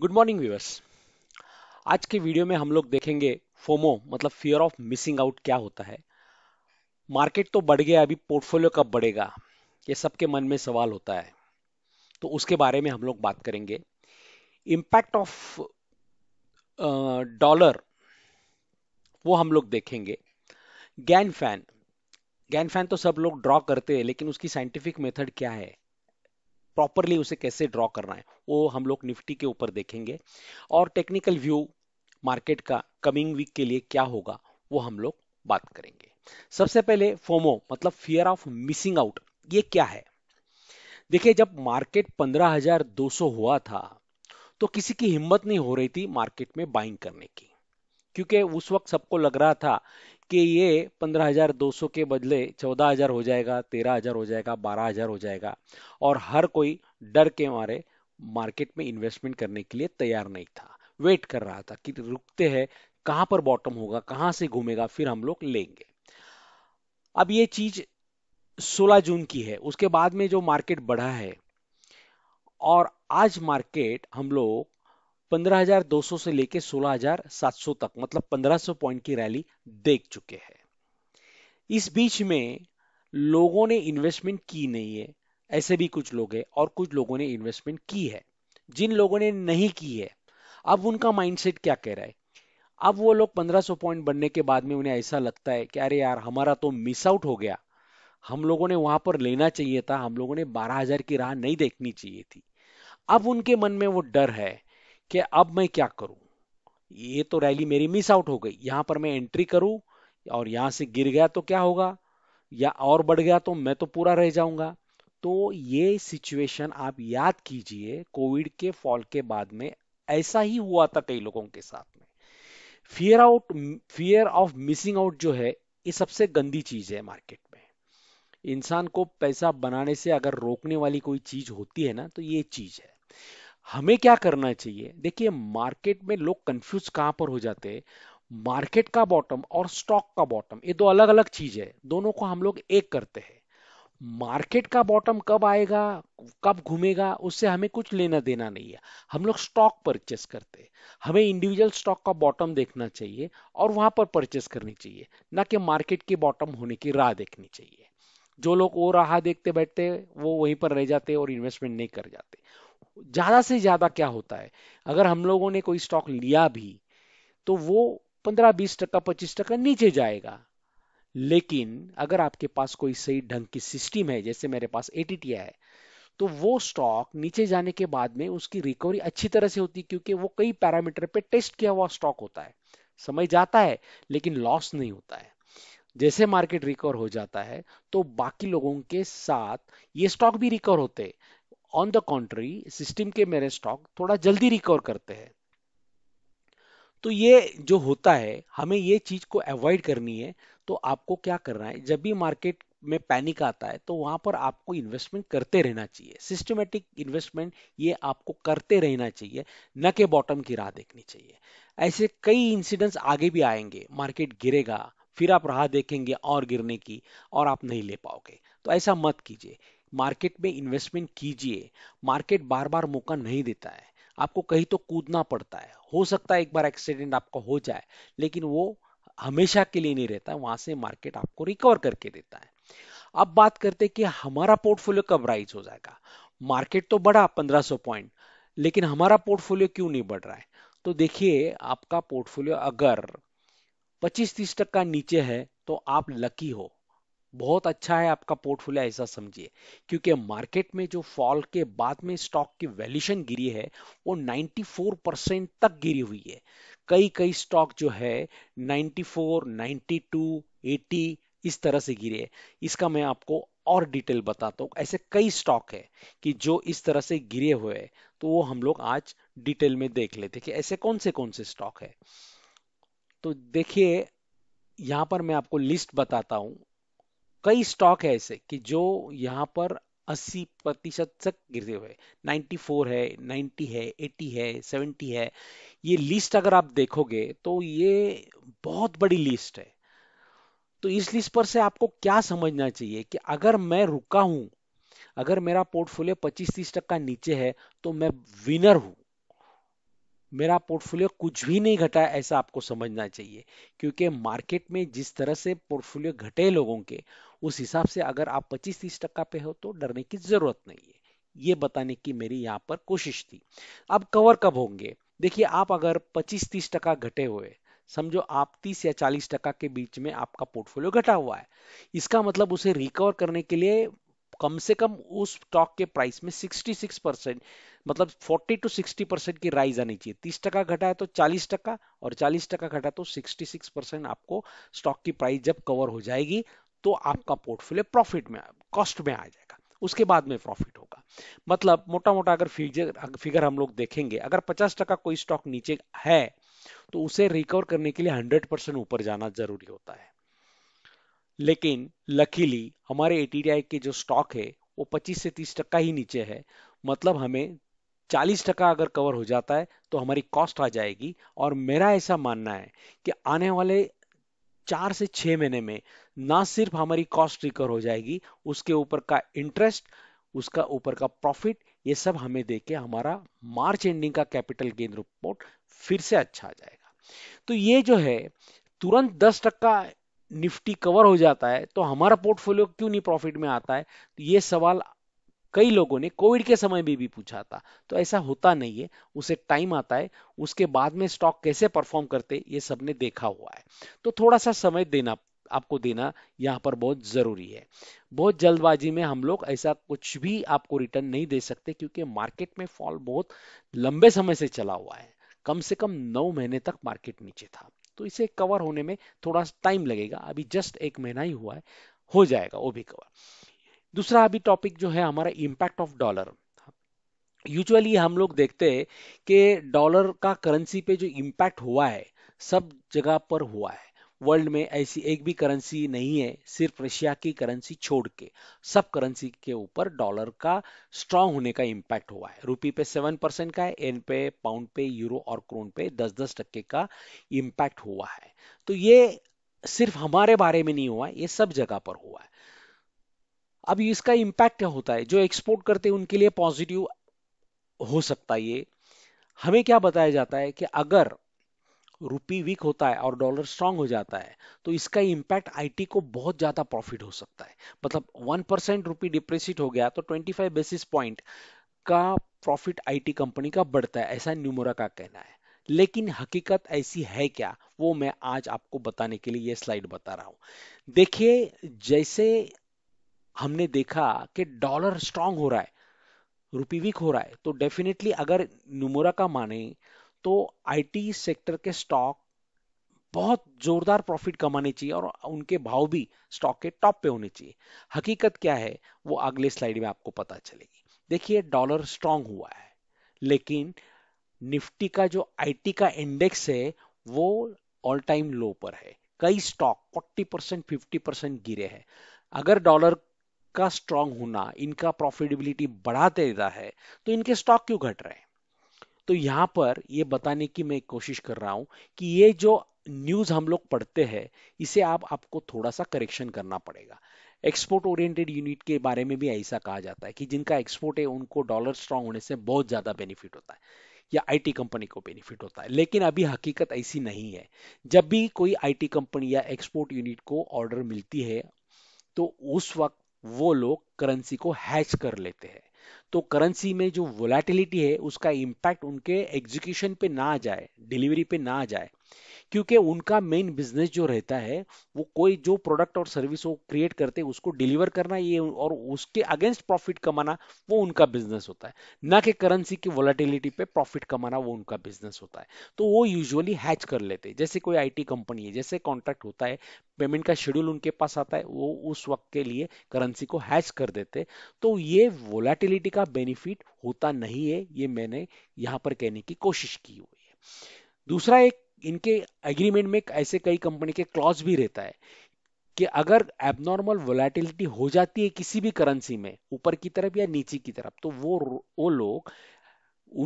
good morning viewers आज के video में हम लोग देखेंगे फोमो मतलब फियर ऑफ मिसिंग आउट क्या होता है मार्केट तो बढ़ गया अभी पोर्टफोलियो कब बढ़ेगा ये सबके मन में सवाल होता है तो उसके बारे में हम लोग बात करेंगे इम्पैक्ट ऑफ डॉलर वो हम लोग देखेंगे गैन फैन गैन फैन तो सब लोग ड्रॉ करते हैं लेकिन उसकी साइंटिफिक मेथड क्या है प्रॉपरली उसे कैसे ड्रॉ करना है वो हम लोग निफ्टी के ऊपर देखेंगे और टेक्निकल व्यू मार्केट का कमिंग वीक के लिए क्या होगा वो हम लोग बात करेंगे सबसे पहले फोमो मतलब फियर ऑफ मिसिंग आउट ये क्या है देखिए जब मार्केट 15,200 हुआ था तो किसी की हिम्मत नहीं हो रही थी मार्केट में बाइंग करने की क्योंकि उस वक्त सबको लग रहा था कि ये 15,200 के बदले 14,000 हो जाएगा 13,000 हो जाएगा 12,000 हो जाएगा और हर कोई डर के मारे मार्केट में इन्वेस्टमेंट करने के लिए तैयार नहीं था वेट कर रहा था कि रुकते हैं कहां पर बॉटम होगा कहां से घूमेगा फिर हम लोग लेंगे अब ये चीज 16 जून की है उसके बाद में जो मार्केट बढ़ा है और आज मार्केट हम लोग 15,200 से लेकर 16,700 तक मतलब 1500 पॉइंट की रैली देख चुके हैं इस बीच में लोगों ने इन्वेस्टमेंट की नहीं है ऐसे भी कुछ लोग हैं और कुछ लोगों ने इन्वेस्टमेंट की है जिन लोगों ने नहीं की है अब उनका माइंडसेट क्या कह रहा है अब वो लोग 1500 पॉइंट बनने के बाद में उन्हें ऐसा लगता है कि अरे यार हमारा तो मिस आउट हो गया हम लोगों ने वहां पर लेना चाहिए था हम लोगों ने 12000 की राह नहीं देखनी चाहिए थी अब उनके मन में वो डर है कि अब मैं क्या करूं ये तो रैली मेरी मिस आउट हो गई यहां पर मैं एंट्री करूं और यहां से गिर गया तो क्या होगा या और बढ़ गया तो मैं तो पूरा रह जाऊंगा तो ये सिचुएशन आप याद कीजिए कोविड के फॉल के बाद में ऐसा ही हुआ था कई लोगों के साथ में fear out fear of missing out जो है ये सबसे गंदी चीज है मार्केट में इंसान को पैसा बनाने से अगर रोकने वाली कोई चीज होती है ना तो ये चीज है हमें क्या करना चाहिए देखिए मार्केट में लोग कंफ्यूज कहां पर हो जाते हैं मार्केट का बॉटम और स्टॉक का बॉटम ये दो अलग अलग चीज है दोनों को हम लोग एक करते हैं मार्केट का बॉटम कब आएगा कब घूमेगा उससे हमें कुछ लेना देना नहीं है हम लोग स्टॉक परचेस करते हैं हमें इंडिविजुअल स्टॉक का बॉटम देखना चाहिए और वहां पर परचेस करनी चाहिए ना कि मार्केट की बॉटम होने की राह देखनी चाहिए जो लोग वो राह देखते बैठते वो वहीं पर रह जाते और इन्वेस्टमेंट नहीं कर जाते ज्यादा से ज्यादा क्या होता है अगर हम लोगों ने कोई स्टॉक लिया भी तो वो पंद्रह बीस टका पच्चीस टका नीचे जाएगा लेकिन अगर आपके पास कोई सही ढंग की सिस्टम है जैसे मेरे पास एटीटी है तो वो स्टॉक नीचे जाने के बाद में उसकी रिकवरी अच्छी तरह से होती है क्योंकि वो कई पैरामीटर पे टेस्ट किया हुआ स्टॉक होता है समय जाता है लेकिन लॉस नहीं होता है जैसे मार्केट रिकवर हो जाता है तो बाकी लोगों के साथ ये स्टॉक भी रिकवर होते हैं ऑन द कॉन्ट्री सिस्टम के मेरे स्टॉक थोड़ा जल्दी रिकवर करते हैं तो ये जो होता है हमें ये चीज को अवॉइड करनी है तो आपको क्या करना है जब भी मार्केट में पैनिक आता है तो वहां पर आपको इन्वेस्टमेंट करते रहना चाहिए सिस्टमेटिक इन्वेस्टमेंट ये आपको करते रहना चाहिए न के बॉटम की राह देखनी चाहिए ऐसे कई इंसिडेंट्स आगे भी आएंगे मार्केट गिरेगा फिर आप राह देखेंगे और गिरने की और आप नहीं ले पाओगे तो ऐसा मत कीजिए मार्केट में इन्वेस्टमेंट कीजिए मार्केट बार बार मौका नहीं देता है आपको कहीं तो कूदना पड़ता है हो सकता है एक बार एक्सीडेंट आपका हो जाए लेकिन वो हमेशा के लिए नहीं रहता वहां से मार्केट आपको रिकवर करके देता है अब बात करते हैं कि हमारा पोर्टफोलियो कब राइज हो जाएगा मार्केट तो बढ़ा 1500 पॉइंट लेकिन हमारा पोर्टफोलियो क्यों नहीं बढ़ रहा है तो देखिए आपका पोर्टफोलियो अगर 25-30 टक्का नीचे है तो आप लकी हो बहुत अच्छा है आपका पोर्टफोलियो ऐसा समझिए क्योंकि मार्केट में जो फॉल के बाद में स्टॉक की वैल्यूशन गिरी है वो 94 परसेंट तक गिरी हुई है कई कई स्टॉक जो है 94, 92, 80 इस तरह से गिरे इसका मैं आपको और डिटेल बताता हूँ ऐसे कई स्टॉक है कि जो इस तरह से गिरे हुए तो वो हम लोग आज डिटेल में देख लेते कि ऐसे कौन से कौन से स्टॉक है तो देखिए यहाँ पर मैं आपको लिस्ट बताता हूँ कई स्टॉक है ऐसे कि जो यहाँ पर 80 प्रतिशत तक गिरते हुए 94 है 90 है 80 है 70 है ये लिस्ट अगर आप देखोगे तो ये बहुत बड़ी लिस्ट है तो इस लिस्ट पर से आपको क्या समझना चाहिए कि अगर मैं रुका हूं अगर मेरा पोर्टफोलियो 25-30 टक्का नीचे है तो मैं विनर हूं मेरा पोर्टफोलियो कुछ भी नहीं घटा ऐसा आपको समझना चाहिए क्योंकि मार्केट में जिस तरह से पोर्टफोलियो घटे लोगों के उस हिसाब से अगर आप पच्चीस तीस टक्का पे हो तो डरने की जरूरत नहीं है ये बताने की मेरी यहाँ पर कोशिश थी अब कवर कब होंगे देखिए आप अगर पच्चीस तीस टका घटे हुए समझो आप 30 या 40 टका के बीच में आपका पोर्टफोलियो घटा हुआ है इसका मतलब उसे रिकवर करने के लिए कम से कम उस स्टॉक के प्राइस में 66 परसेंट मतलब 40 टू 60 परसेंट की राइज आनी चाहिए 30 टका घटा है तो 40 टका और 40 टका घटा तो 66 परसेंट आपको स्टॉक की प्राइस जब कवर हो जाएगी तो आपका पोर्टफोलियो प्रॉफिट में कॉस्ट में आ जाएगा उसके बाद में प्रॉफिट होगा मतलब मोटा मोटा अगर फिगर फिगर हम लोग देखेंगे अगर पचास टका कोई स्टॉक नीचे है तो उसे रिकवर करने के लिए हंड्रेड परसेंट ऊपर जाना जरूरी होता है लेकिन लकीली हमारे एटीडीआई के जो स्टॉक है वो पच्चीस से तीस टक्का ही नीचे है मतलब हमें चालीस टका अगर कवर हो जाता है तो हमारी कॉस्ट आ जाएगी और मेरा ऐसा मानना है कि आने वाले चार से छह महीने में ना सिर्फ हमारी कॉस्ट रिकवर हो जाएगी उसके ऊपर का इंटरेस्ट उसका ऊपर का प्रॉफिट ये सब हमें देके हमारा मार्च एंडिंग का कैपिटल गेन रिपोर्ट फिर से अच्छा आ जाएगा तो ये जो है तुरंत दस टक्का निफ्टी कवर हो जाता है तो हमारा पोर्टफोलियो क्यों नहीं प्रॉफिट में आता है तो ये सवाल कई लोगों ने कोविड के समय में भी पूछा था तो ऐसा होता नहीं है उसे टाइम आता है उसके बाद में स्टॉक कैसे परफॉर्म करते ये सबने देखा हुआ है तो थोड़ा सा समय देना आपको देना यहाँ पर बहुत ज़रूरी है बहुत जल्दबाजी में हम लोग ऐसा कुछ भी आपको रिटर्न नहीं दे सकते क्योंकि मार्केट में फॉल बहुत लंबे समय से चला हुआ है कम से कम नौ महीने तक मार्केट नीचे था तो इसे कवर होने में थोड़ा टाइम लगेगा अभी जस्ट एक महीना ही हुआ है हो जाएगा वो भी कवर दूसरा अभी टॉपिक जो है हमारा इम्पैक्ट ऑफ डॉलर यूजुअली हम लोग देखते हैं कि डॉलर का करेंसी पे जो इम्पैक्ट हुआ है सब जगह पर हुआ है वर्ल्ड में ऐसी एक भी करेंसी नहीं है सिर्फ रशिया की करेंसी छोड़ के सब करेंसी के ऊपर डॉलर का स्ट्रांग होने का इम्पैक्ट हुआ है रुपी पे सेवन परसेंट का है एन पे पाउंड पे यूरो और क्रोन पे दस दस टक्के का इम्पैक्ट हुआ है तो ये सिर्फ हमारे बारे में नहीं हुआ है ये सब जगह पर हुआ है अब इसका इम्पैक्ट क्या होता है जो एक्सपोर्ट करते हैं उनके लिए पॉजिटिव हो सकता है ये हमें क्या बताया जाता है कि अगर रुपी वीक होता है और डॉलर स्ट्रांग हो जाता है तो इसका इम्पैक्ट आईटी को बहुत ज्यादा प्रॉफिट हो सकता है मतलब वन परसेंट रुपी डिप्रेसिट हो गया तो फाइव बेसिस पॉइंट का प्रॉफिट आईटी कंपनी का बढ़ता है ऐसा न्यूमोरा का कहना है लेकिन हकीकत ऐसी है क्या वो मैं आज आपको बताने के लिए ये स्लाइड बता रहा हूं देखिए जैसे हमने देखा कि डॉलर स्ट्रांग हो रहा है रुपी वीक हो रहा है तो डेफिनेटली अगर नुमोरा का माने तो आईटी सेक्टर के स्टॉक बहुत जोरदार प्रॉफिट कमाने चाहिए और उनके भाव भी स्टॉक के टॉप पे होने चाहिए हकीकत क्या है वो अगले स्लाइड में आपको पता चलेगी देखिए डॉलर स्ट्रांग हुआ है लेकिन निफ्टी का जो आईटी का इंडेक्स है वो ऑल टाइम लो पर है कई स्टॉक 40 परसेंट फिफ्टी परसेंट गिरे हैं अगर डॉलर का स्ट्रांग होना इनका प्रॉफिटेबिलिटी बढ़ा देता है तो इनके स्टॉक क्यों घट रहे हैं तो यहाँ पर ये बताने की मैं कोशिश कर रहा हूँ कि ये जो न्यूज़ हम लोग पढ़ते हैं इसे आप आपको थोड़ा सा करेक्शन करना पड़ेगा एक्सपोर्ट ओरिएंटेड यूनिट के बारे में भी ऐसा कहा जाता है कि जिनका एक्सपोर्ट है उनको डॉलर स्ट्रांग होने से बहुत ज़्यादा बेनिफिट होता है या आईटी कंपनी को बेनिफिट होता है लेकिन अभी हकीकत ऐसी नहीं है जब भी कोई आईटी कंपनी या एक्सपोर्ट यूनिट को ऑर्डर मिलती है तो उस वक्त वो लोग करेंसी को हैच कर लेते हैं तो करेंसी में जो वोलेटिलिटी है उसका इम्पैक्ट उनके एग्जीक्यूशन पे ना आ जाए डिलीवरी पे ना आ जाए क्योंकि उनका मेन बिजनेस जो रहता है वो कोई जो प्रोडक्ट और सर्विस वो क्रिएट करते हैं उसको डिलीवर करना ये और उसके अगेंस्ट प्रॉफिट कमाना वो उनका बिजनेस होता है ना कि करेंसी की वॉलेटिलिटी पे प्रॉफिट कमाना वो उनका बिजनेस होता है तो वो यूजुअली हैच कर लेते हैं जैसे कोई आईटी कंपनी है जैसे कॉन्ट्रैक्ट होता है पेमेंट का शेड्यूल उनके पास आता है वो उस वक्त के लिए करेंसी को हैच कर देते तो ये वोलेटिलिटी का का बेनिफिट होता नहीं है ये मैंने यहाँ पर कहने की कोशिश की हुई है दूसरा एक इनके एग्रीमेंट में ऐसे कई कंपनी के क्लॉज भी रहता है कि अगर एबनॉर्मल वोलेटिलिटी हो जाती है किसी भी करेंसी में ऊपर की तरफ या नीचे की तरफ तो वो वो लोग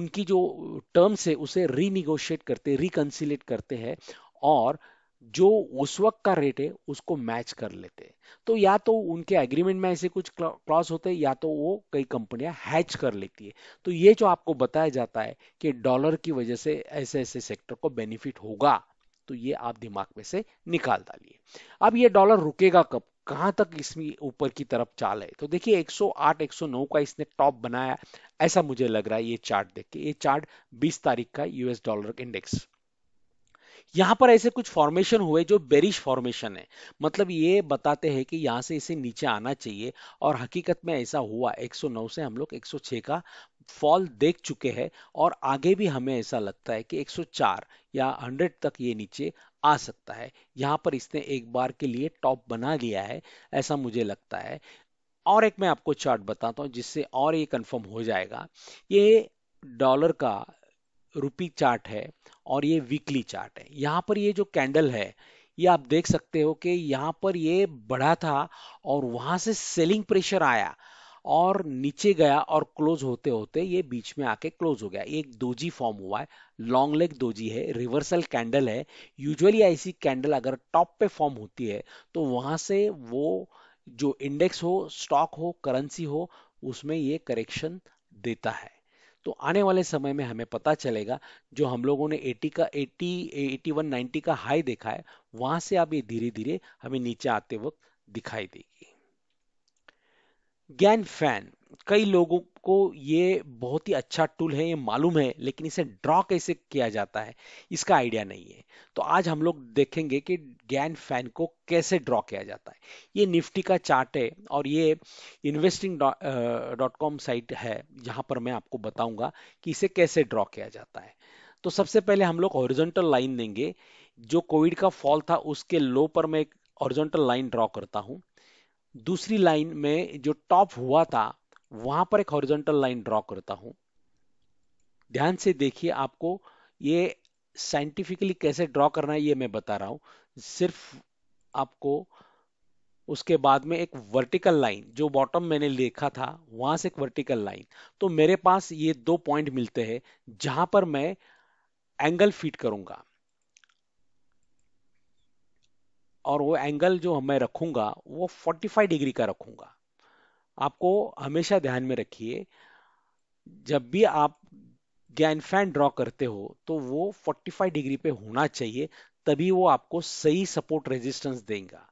उनकी जो टर्म्स है उसे रीनिगोशिएट करते रिकनसिलेट करते हैं और जो उस वक्त का रेट है उसको मैच कर लेते हैं तो या तो उनके एग्रीमेंट में ऐसे कुछ क्लॉस होते हैं या तो वो कई कंपनियां हैच कर लेती है तो ये जो आपको बताया जाता है कि डॉलर की वजह से ऐसे ऐसे सेक्टर को बेनिफिट होगा तो ये आप दिमाग में से निकाल डालिए अब ये डॉलर रुकेगा कब कहां तक इसमें ऊपर की तरफ चाल है तो देखिए 108 109 का इसने टॉप बनाया ऐसा मुझे लग रहा है ये चार्ट देख के ये चार्ट 20 तारीख का यूएस डॉलर इंडेक्स यहां पर ऐसे कुछ फॉर्मेशन हुए जो बेरिश फॉर्मेशन है मतलब ये बताते हैं कि यहाँ से इसे नीचे आना चाहिए और हकीकत में ऐसा हुआ 109 से हम लोग 106 का फॉल देख चुके हैं और आगे भी हमें ऐसा लगता है कि 104 या 100 तक ये नीचे आ सकता है यहाँ पर इसने एक बार के लिए टॉप बना लिया है ऐसा मुझे लगता है और एक मैं आपको चार्ट बताता हूँ जिससे और ये कंफर्म हो जाएगा ये डॉलर का रुपी चार्ट है और ये वीकली चार्ट है यहाँ पर ये जो कैंडल है ये आप देख सकते हो कि यहाँ पर ये बढ़ा था और वहां से सेलिंग प्रेशर आया और नीचे गया और क्लोज होते होते ये बीच में आके क्लोज हो गया एक दोजी फॉर्म हुआ है लॉन्ग लेग दोजी है रिवर्सल कैंडल है यूजुअली ऐसी कैंडल अगर टॉप पे फॉर्म होती है तो वहां से वो जो इंडेक्स हो स्टॉक हो करेंसी हो उसमें ये करेक्शन देता है तो आने वाले समय में हमें पता चलेगा जो हम लोगों ने 80 का 80 81 90 का हाई देखा है वहां से आप ये धीरे धीरे हमें नीचे आते वक्त दिखाई देगी ज्ञान फैन कई लोगों को ये बहुत ही अच्छा टूल है ये मालूम है लेकिन इसे ड्रॉ कैसे किया जाता है इसका आइडिया नहीं है तो आज हम लोग देखेंगे कि गैन फैन को कैसे ड्रॉ किया जाता है ये निफ्टी का चार्ट है और ये इन्वेस्टिंग डॉट कॉम साइट है जहाँ पर मैं आपको बताऊंगा कि इसे कैसे ड्रॉ किया जाता है तो सबसे पहले हम लोग ऑरिजेंटल लाइन देंगे जो कोविड का फॉल था उसके लो पर मैं एक हॉरिजॉन्टल लाइन ड्रॉ करता हूँ दूसरी लाइन में जो टॉप हुआ था वहां पर एक हॉरिजॉन्टल लाइन ड्रॉ करता हूं ध्यान से देखिए आपको ये साइंटिफिकली कैसे ड्रॉ करना है ये मैं बता रहा हूं सिर्फ आपको उसके बाद में एक वर्टिकल लाइन जो बॉटम मैंने लिखा था वहां से एक वर्टिकल लाइन तो मेरे पास ये दो पॉइंट मिलते हैं जहां पर मैं एंगल फिट करूंगा और वो एंगल जो मैं रखूंगा वो 45 डिग्री का रखूंगा आपको हमेशा ध्यान में रखिए जब भी आप फैन ड्रॉ करते हो तो वो 45 डिग्री पे होना चाहिए तभी वो आपको सही सपोर्ट रेजिस्टेंस देगा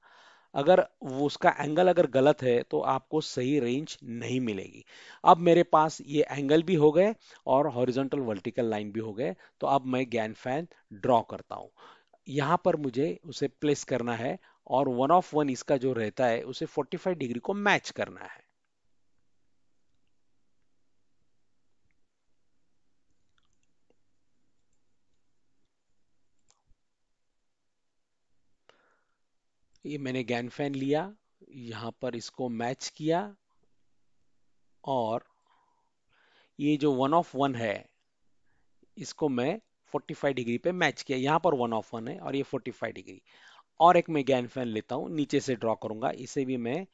अगर उसका एंगल अगर गलत है तो आपको सही रेंज नहीं मिलेगी अब मेरे पास ये एंगल भी हो गए और हॉरिजॉन्टल वर्टिकल लाइन भी हो गए तो अब मैं गैन फैन ड्रॉ करता हूँ यहाँ पर मुझे उसे प्लेस करना है और वन ऑफ वन इसका जो रहता है उसे 45 डिग्री को मैच करना है ये मैंने गैन फैन लिया यहाँ पर इसको मैच किया और ये जो वन ऑफ वन है इसको मैं 45 डिग्री पे मैच किया यहाँ पर वन ऑफ वन है और ये 45 डिग्री और एक मैं गैन फैन लेता हूँ नीचे से ड्रॉ करूंगा इसे भी मैं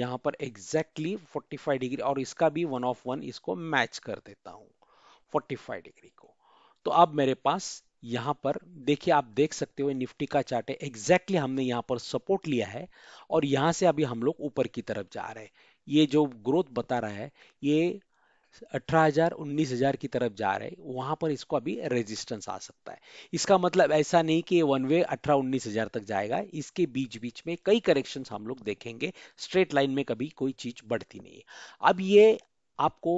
यहाँ पर एग्जैक्टली exactly 45 डिग्री और इसका भी वन ऑफ वन इसको मैच कर देता हूँ 45 डिग्री को तो अब मेरे पास यहां पर देखिए आप देख सकते हो निफ्टी का चार्ट है एग्जैक्टली हमने यहां पर सपोर्ट लिया है और यहां से अभी हम लोग ऊपर की तरफ जा रहे हैं ये जो ग्रोथ बता रहा है ये 18,000, 19,000 की तरफ जा रहे हैं वहां पर इसको अभी रेजिस्टेंस आ सकता है इसका मतलब ऐसा नहीं कि वन वे 18 19,000 तक जाएगा इसके बीच बीच में कई करेक्शन हम लोग देखेंगे स्ट्रेट लाइन में कभी कोई चीज बढ़ती नहीं है अब ये आपको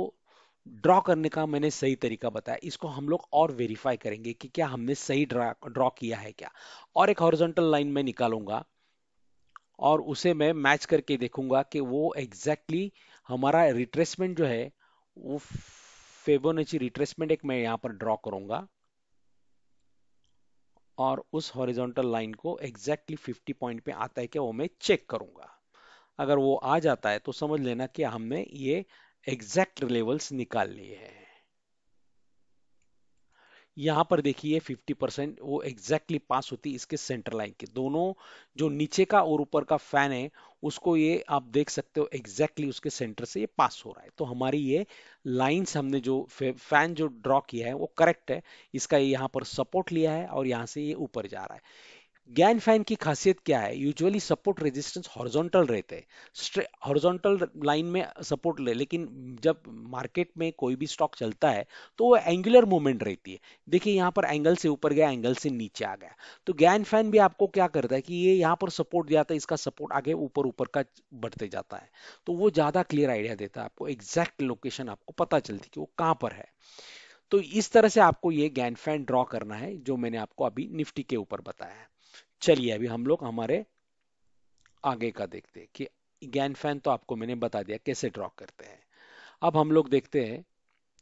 ड्रॉ करने का मैंने सही तरीका बताया इसको हम लोग और वेरीफाई करेंगे कि क्या हमने सही ड्रा ड्रॉ किया है क्या और एक हॉरिजॉन्टल लाइन में निकालूंगा और उसे मैं मैच करके देखूंगा कि वो एग्जैक्टली exactly हमारा रिट्रेसमेंट जो है वो फेबोनाची रिट्रेसमेंट एक मैं यहां पर ड्रॉ करूंगा और उस हॉरिजॉन्टल लाइन को एग्जैक्टली exactly 50 पॉइंट पे आता है क्या वो मैं चेक करूंगा अगर वो आ जाता है तो समझ लेना कि हमने ये एग्जैक्ट लेवल्स निकाल लिए हैं यहां पर देखिए 50 परसेंट वो एग्जैक्टली पास होती इसके सेंटर लाइन के दोनों जो नीचे का और ऊपर का फैन है उसको ये आप देख सकते हो एग्जैक्टली उसके सेंटर से ये पास हो रहा है तो हमारी ये लाइंस हमने जो फैन जो ड्रॉ किया है वो करेक्ट है इसका ये यहाँ पर सपोर्ट लिया है और यहाँ से ये ऊपर जा रहा है गैन फैन की खासियत क्या है यूजुअली सपोर्ट रेजिस्टेंस हॉर्जोंटल रहते हैं हॉर्जोंटल लाइन में सपोर्ट ले लेकिन जब मार्केट में कोई भी स्टॉक चलता है तो वो एंगुलर मूवमेंट रहती है देखिए यहाँ पर एंगल से ऊपर गया एंगल से नीचे आ गया तो गैन फैन भी आपको क्या करता है कि ये यहाँ पर सपोर्ट दिया था इसका सपोर्ट आगे ऊपर ऊपर का बढ़ते जाता है तो वो ज़्यादा क्लियर आइडिया देता है आपको एग्जैक्ट लोकेशन आपको पता चलती कि वो कहाँ पर है तो इस तरह से आपको ये गैन फैन ड्रॉ करना है जो मैंने आपको अभी निफ्टी के ऊपर बताया है चलिए अभी हम लोग हमारे आगे का देखते हैं कि गैन फैन तो आपको मैंने बता दिया कैसे ड्रॉ करते हैं अब हम लोग देखते हैं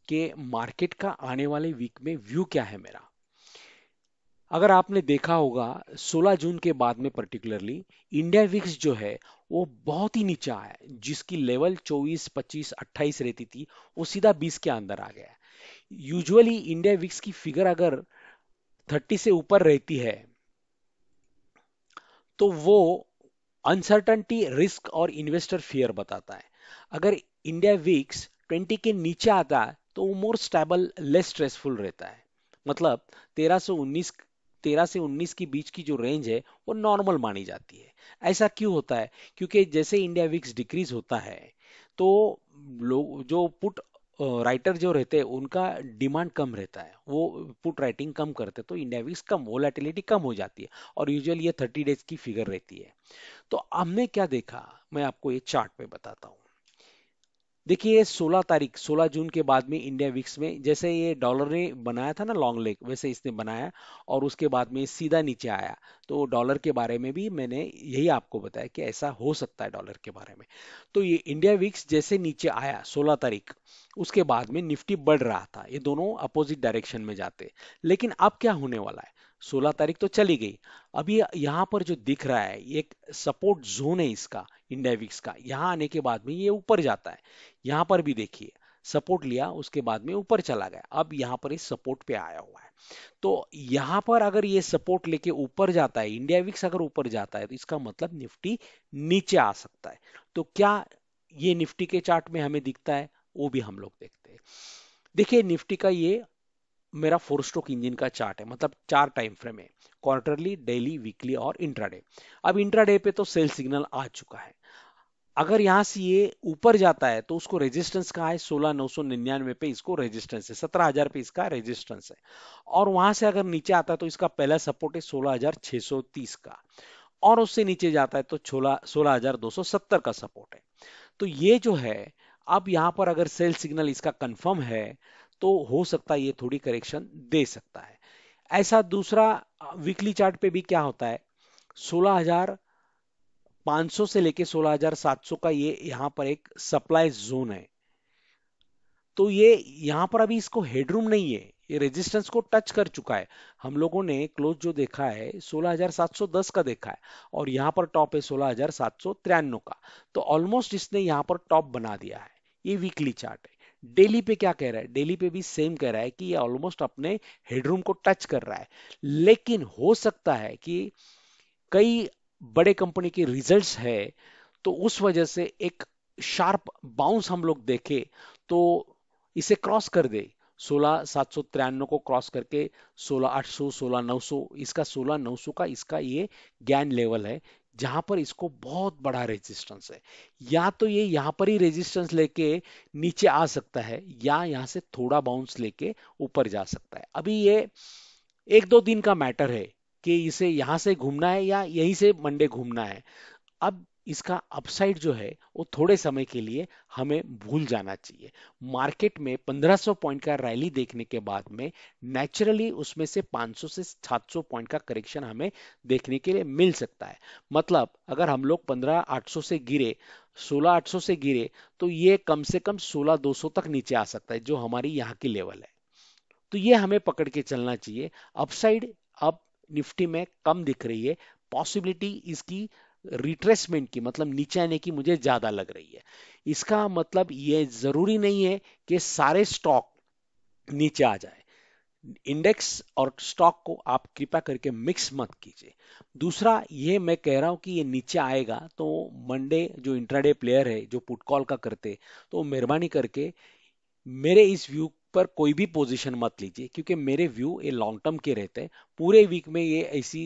कि मार्केट का आने वाले वीक में व्यू क्या है मेरा अगर आपने देखा होगा 16 जून के बाद में पर्टिकुलरली इंडिया विक्स जो है वो बहुत ही नीचा है जिसकी लेवल 24, 25, 28 रहती थी वो सीधा 20 के अंदर आ गया यूजुअली इंडिया विक्स की फिगर अगर 30 से ऊपर रहती है तो वो अनसर्टनटी रिस्क और इन्वेस्टर फियर बताता है अगर इंडिया वीक्स 20 के नीचे आता है तो वो मोर स्टेबल लेस स्ट्रेसफुल रहता है मतलब 13 से 19 13 से 19 के बीच की जो रेंज है वो नॉर्मल मानी जाती है ऐसा क्यों होता है क्योंकि जैसे इंडिया वीक्स डिक्रीज होता है तो लोग जो पुट राइटर जो रहते हैं उनका डिमांड कम रहता है वो पुट राइटिंग कम करते हैं तो इंडेविक्स कम वोलेटिलिटी कम हो जाती है और यूजुअली ये थर्टी डेज की फिगर रहती है तो हमने क्या देखा मैं आपको ये चार्ट पे बताता हूँ देखिए ये 16 तारीख 16 जून के बाद में इंडिया विक्स में जैसे ये डॉलर ने बनाया था ना लॉन्ग लेग वैसे इसने बनाया और उसके बाद में सीधा नीचे आया तो डॉलर के बारे में भी मैंने यही आपको बताया कि ऐसा हो सकता है डॉलर के बारे में तो ये इंडिया विक्स जैसे नीचे आया सोलह तारीख उसके बाद में निफ्टी बढ़ रहा था ये दोनों अपोजिट डायरेक्शन में जाते लेकिन अब क्या होने वाला है सोलह तारीख तो चली गई अभी ये यहाँ पर जो दिख रहा है एक सपोर्ट जोन है इसका इंडेविक्स का यहाँ आने के बाद में ये ऊपर जाता है यहाँ पर भी देखिए सपोर्ट लिया उसके बाद में ऊपर चला गया अब यहाँ पर इस सपोर्ट पे आया हुआ है तो यहाँ पर अगर ये सपोर्ट लेके ऊपर जाता है इंडिया विक्स अगर ऊपर जाता है तो इसका मतलब निफ्टी नीचे आ सकता है तो क्या ये निफ्टी के चार्ट में हमें दिखता है वो भी हम लोग देखते हैं देखिए निफ्टी का ये मेरा फोर स्ट्रोक इंजन का चार्ट है मतलब चार टाइम फ्रेम है क्वार्टरली डेली वीकली और इंट्राडे अब इंट्राडे पे तो सेल सिग्नल आ चुका है अगर यहाँ से ये ऊपर जाता है तो उसको रेजिस्टेंस कहा है सोलह नौ सौ निन्यानवे पे इसको रेजिस्टेंस है सत्रह हजार पे इसका रेजिस्टेंस है और वहां से अगर नीचे आता है तो इसका पहला सपोर्ट है सोलह हजार छह सौ तीस का और उससे नीचे जाता है तो सोलह हजार दो सौ सत्तर का सपोर्ट है तो ये जो है अब यहाँ पर अगर सेल सिग्नल इसका कंफर्म है तो हो सकता है ये थोड़ी करेक्शन दे सकता है ऐसा दूसरा वीकली चार्ट पे भी क्या होता है 16,500 से लेके 16,700 का ये यहां पर एक सप्लाई जोन है तो ये यहां पर अभी इसको हेडरूम नहीं है ये रेजिस्टेंस को टच कर चुका है हम लोगों ने क्लोज जो देखा है 16,710 का देखा है और यहां पर टॉप है सोलह का तो ऑलमोस्ट इसने यहां पर टॉप बना दिया है ये वीकली चार्ट है डेली पे क्या कह रहा है डेली पे भी सेम कह रहा है कि ये ऑलमोस्ट अपने हेडरूम को टच कर रहा है लेकिन हो सकता है कि कई बड़े कंपनी के रिजल्ट्स है तो उस वजह से एक शार्प बाउंस हम लोग देखे तो इसे क्रॉस कर दे सोलह सात सौ तिरानवे को क्रॉस करके सोलह आठ सौ सोलह नौ सौ इसका सोलह नौ सौ का इसका ये ज्ञान लेवल है जहां पर इसको बहुत बड़ा रेजिस्टेंस है या तो ये यहां पर ही रेजिस्टेंस लेके नीचे आ सकता है या यहां से थोड़ा बाउंस लेके ऊपर जा सकता है अभी ये एक दो दिन का मैटर है कि इसे यहां से घूमना है या यहीं से मंडे घूमना है अब इसका अपसाइड जो है वो थोड़े समय के लिए हमें भूल जाना चाहिए मार्केट में 1500 पॉइंट का रैली देखने के बाद में नेचुरली उसमें से 500 से 700 पॉइंट का करेक्शन हमें देखने के लिए मिल सकता है मतलब अगर हम लोग 800 से गिरे 800 से गिरे तो ये कम से कम 200 तक नीचे आ सकता है जो हमारी यहाँ की लेवल है तो ये हमें पकड़ के चलना चाहिए अपसाइड अब निफ्टी में कम दिख रही है पॉसिबिलिटी इसकी रिट्रेसमेंट की मतलब नीचे आने की मुझे ज्यादा लग रही है इसका मतलब ये जरूरी नहीं है कि सारे स्टॉक नीचे आ जाए इंडेक्स और स्टॉक को आप कृपया करके मिक्स मत कीजिए दूसरा ये मैं कह रहा हूं कि ये नीचे आएगा तो मंडे जो इंट्राडे प्लेयर है जो पुट कॉल का करते तो मेहरबानी करके मेरे इस व्यू पर कोई भी पोजीशन मत लीजिए क्योंकि मेरे व्यू ये लॉन्ग टर्म के रहते हैं पूरे वीक में ये ऐसी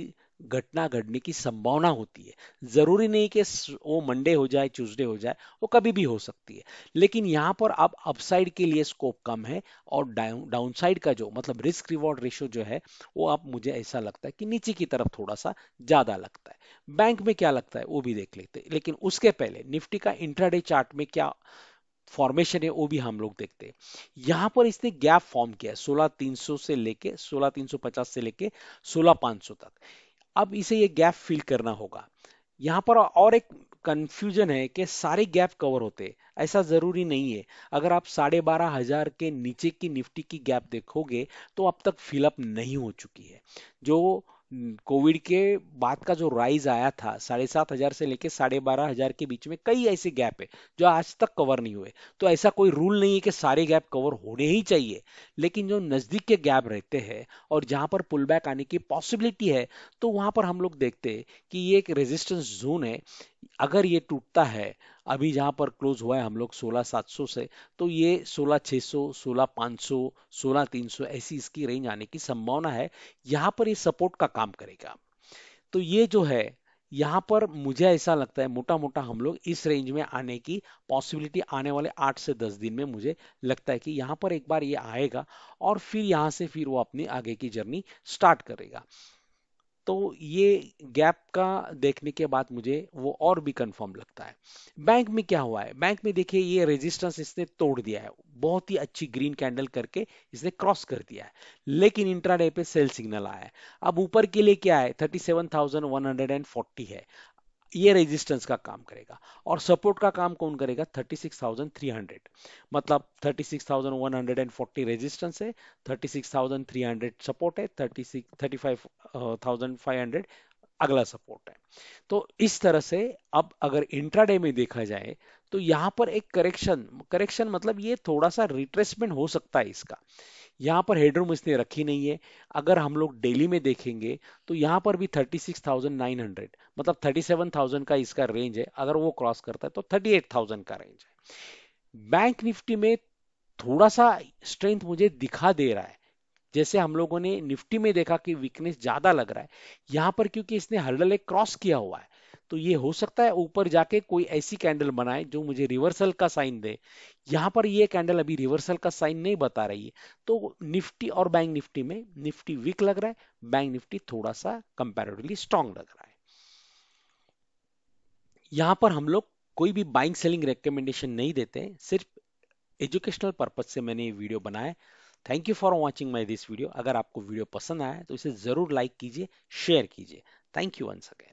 घटना घटने की संभावना होती है जरूरी नहीं कि वो मंडे हो जाए ट्यूजडे हो जाए वो कभी भी हो सकती है लेकिन यहाँ पर अब अपसाइड के लिए स्कोप कम है और डाउन डाउनसाइड का जो मतलब रिस्क रिवॉर्ड रेशो जो है वो अब मुझे ऐसा लगता है कि नीचे की तरफ थोड़ा सा ज्यादा लगता है बैंक में क्या लगता है वो भी देख लेते हैं लेकिन उसके पहले निफ्टी का इंट्राडे चार्ट में क्या फॉर्मेशन है वो भी हम लोग देखते हैं यहां पर इसने गैप फॉर्म किया सोलह से लेके सोलह से लेके सोलह तक अब इसे ये गैप फिल करना होगा यहाँ पर और एक कंफ्यूजन है कि सारे गैप कवर होते ऐसा ज़रूरी नहीं है अगर आप साढ़े बारह हज़ार के नीचे की निफ्टी की गैप देखोगे तो अब तक फिलअप नहीं हो चुकी है जो कोविड के बाद का जो राइज आया था साढ़े सात हजार से लेकर साढ़े बारह हजार के बीच में कई ऐसे गैप है जो आज तक कवर नहीं हुए तो ऐसा कोई रूल नहीं है कि सारे गैप कवर होने ही चाहिए लेकिन जो नजदीक के गैप रहते हैं और जहां पर पुल बैक आने की पॉसिबिलिटी है तो वहां पर हम लोग देखते हैं कि ये एक रेजिस्टेंस जोन है अगर ये टूटता है अभी जहाँ पर क्लोज हुआ है हम लोग 16700 से तो ये 16600, 16500, 16300 ऐसी इसकी रेंज आने की संभावना है यहाँ पर ये सपोर्ट का काम करेगा तो ये जो है यहाँ पर मुझे ऐसा लगता है मोटा मोटा हम लोग इस रेंज में आने की पॉसिबिलिटी आने वाले आठ से दस दिन में मुझे लगता है कि यहाँ पर एक बार ये आएगा और फिर यहाँ से फिर वो अपनी आगे की जर्नी स्टार्ट करेगा तो ये गैप का देखने के बाद मुझे वो और भी कंफर्म लगता है बैंक में क्या हुआ है बैंक में देखिए ये रेजिस्टेंस इसने तोड़ दिया है बहुत ही अच्छी ग्रीन कैंडल करके इसने क्रॉस कर दिया है लेकिन इंट्राडे पे सेल सिग्नल आया है अब ऊपर के लिए क्या है 37,140 है ये रेजिस्टेंस का काम करेगा और सपोर्ट का काम कौन करेगा 36,300 मतलब 36,140 रेजिस्टेंस है 36,300 सपोर्ट है 36 35,500 अगला सपोर्ट है तो इस तरह से अब अगर इंट्राडे में देखा जाए तो यहाँ पर एक करेक्शन करेक्शन मतलब ये थोड़ा सा रिट्रेसमेंट हो सकता है इसका यहाँ पर हेडरूम इसने रखी नहीं है अगर हम लोग डेली में देखेंगे तो यहाँ पर भी 36,900 मतलब 37,000 का इसका रेंज है अगर वो क्रॉस करता है तो 38,000 का रेंज है बैंक निफ्टी में थोड़ा सा स्ट्रेंथ मुझे दिखा दे रहा है जैसे हम लोगों ने निफ्टी में देखा कि वीकनेस ज्यादा लग रहा है यहाँ पर क्योंकि इसने हर्डल एक क्रॉस किया हुआ है तो ये हो सकता है ऊपर जाके कोई ऐसी कैंडल बनाए जो मुझे रिवर्सल का साइन दे यहाँ पर ये कैंडल अभी रिवर्सल का साइन नहीं बता रही है तो निफ्टी और बैंक निफ्टी में निफ्टी वीक लग रहा है बैंक निफ्टी थोड़ा सा कंपेरेटिवली स्ट्रांग लग रहा है यहाँ पर हम लोग कोई भी बाइंग सेलिंग रिकमेंडेशन नहीं देते सिर्फ एजुकेशनल पर्पज से मैंने ये वीडियो बनाया thank you for watching my this video अगर आपको वीडियो पसंद आया तो इसे जरूर लाइक कीजिए शेयर कीजिए थैंक यू वंस अगेन